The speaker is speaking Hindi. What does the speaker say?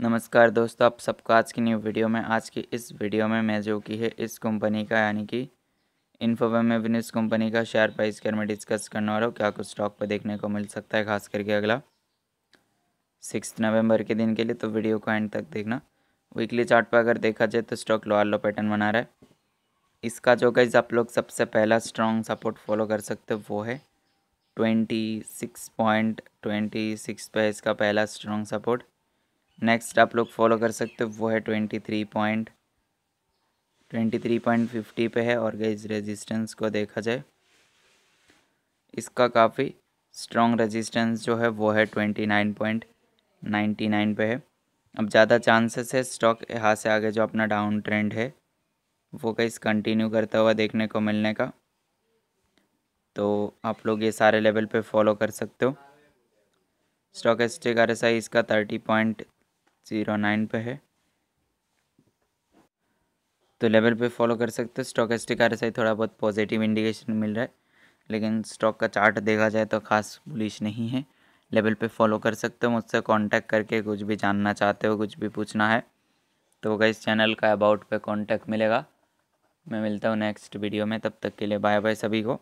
नमस्कार दोस्तों आप सबका आज की न्यू वीडियो में आज की इस वीडियो में मैं जो की है इस कंपनी का यानी कि इन्फोवे में इस कंपनी का शेयर प्राइस के मैं डिस्कस करने वाला हूँ क्या कुछ स्टॉक पर देखने को मिल सकता है खास करके अगला सिक्स नवंबर के दिन के लिए तो वीडियो को एंड तक देखना वीकली चार्ट पर अगर देखा जाए तो स्टॉक लोअर लो पैटर्न बना रहा है इसका जो गाइज आप लोग सबसे पहला स्ट्रॉन्ग सपोर्ट फॉलो कर सकते हो वो है twenty six point twenty six पर इसका पहला स्ट्रॉन्ग सपोर्ट नेक्स्ट आप लोग फॉलो कर सकते हो वो है twenty three point twenty three point fifty पे है और गैस रेजिस्टेंस को देखा जाए इसका काफ़ी स्ट्रॉन्ग रेजिस्टेंस जो है वो है twenty nine point ninety nine पे है अब ज़्यादा चांसेस है स्टॉक यहाँ से आगे जो अपना डाउन ट्रेंड है वो गैस कंटिन्यू करता हुआ देखने को मिलने का तो आप लोग ये सारे लेवल पे फॉलो कर सकते हो स्टॉक एस्टेक आर इसका थर्टी पॉइंट ज़ीरो नाइन पे है तो लेवल पे फॉलो कर सकते हो स्टॉकस्टिक आर एस थोड़ा बहुत पॉजिटिव इंडिकेशन मिल रहा है लेकिन स्टॉक का चार्ट देखा जाए तो खास बुलिश नहीं है लेवल पे फॉलो कर सकते हो मुझसे कांटेक्ट करके कुछ भी जानना चाहते हो कुछ भी पूछना है तो होगा इस चैनल का अबाउट पे कांटेक्ट मिलेगा मैं मिलता हूँ नेक्स्ट वीडियो में तब तक के लिए बाय बाय सभी को